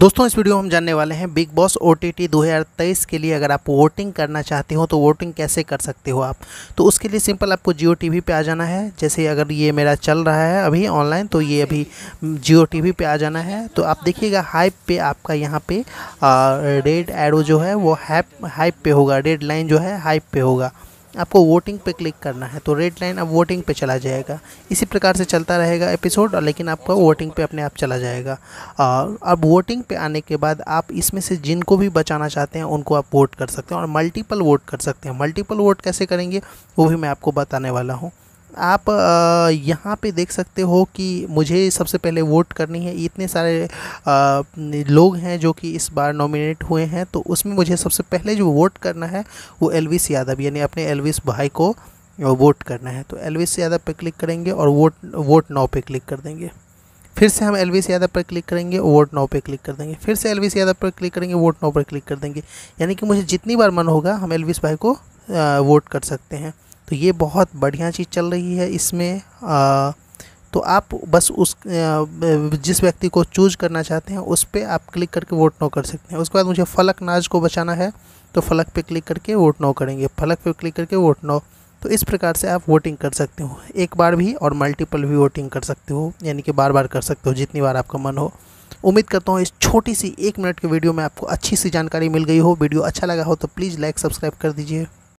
दोस्तों इस वीडियो में हम जानने वाले हैं Bigg Boss O T T के लिए अगर आप वोटिंग करना चाहते हो तो वोटिंग कैसे कर सकते हो आप तो उसके लिए सिंपल आपको जियो टी पे आ जाना है जैसे अगर ये मेरा चल रहा है अभी ऑनलाइन तो ये अभी जियो टी पे आ जाना है तो आप देखिएगा हाइप पे आपका यहाँ पे रेड एरो जो है वो हैप हाइप पे होगा रेड लाइन जो है हाइप पे होगा आपको वोटिंग पे क्लिक करना है तो रेड लाइन अब वोटिंग पे चला जाएगा इसी प्रकार से चलता रहेगा एपिसोड और लेकिन आपका वोटिंग पे अपने आप चला जाएगा और अब वोटिंग पे आने के बाद आप इसमें से जिनको भी बचाना चाहते हैं उनको आप वोट कर सकते हैं और मल्टीपल वोट कर सकते हैं मल्टीपल वोट कैसे करेंगे वो भी मैं आपको बताने वाला हूँ आप यहाँ पे देख सकते हो कि मुझे सबसे पहले वोट करनी है इतने सारे लोग हैं जो कि इस बार नॉमिनेट हुए हैं तो उसमें मुझे सबसे पहले जो वोट करना है वो एलविस यादव यानी अपने एलविस भाई को वोट करना है तो एलविस यादव पे क्लिक करेंगे और वोट वोट नाव पे क्लिक कर देंगे फिर से हम एलविस यादव पर क्लिक करेंगे वोट नाव पे क्लिक कर देंगे फिर से एलविस यादव पर क्लिक करेंगे वोट नाव पर क्लिक कर देंगे यानी कि मुझे जितनी बार मन होगा हम एलविस भाई को वोट कर सकते हैं तो ये बहुत बढ़िया चीज़ चल रही है इसमें आ, तो आप बस उस जिस व्यक्ति को चूज करना चाहते हैं उस पर आप क्लिक करके वोट नो कर सकते हैं उसके बाद मुझे फलक नाज को बचाना है तो फलक पे क्लिक करके वोट नो करेंगे फलक पे क्लिक करके वोट नो तो इस प्रकार से आप वोटिंग कर सकते हो एक बार भी और मल्टीपल भी वोटिंग कर सकते हो यानी कि बार बार कर सकते हो जितनी बार आपका मन हो उम्मीद करता हूँ इस छोटी सी एक मिनट के वीडियो में आपको अच्छी सी जानकारी मिल गई हो वीडियो अच्छा लगा हो तो प्लीज़ लाइक सब्सक्राइब कर दीजिए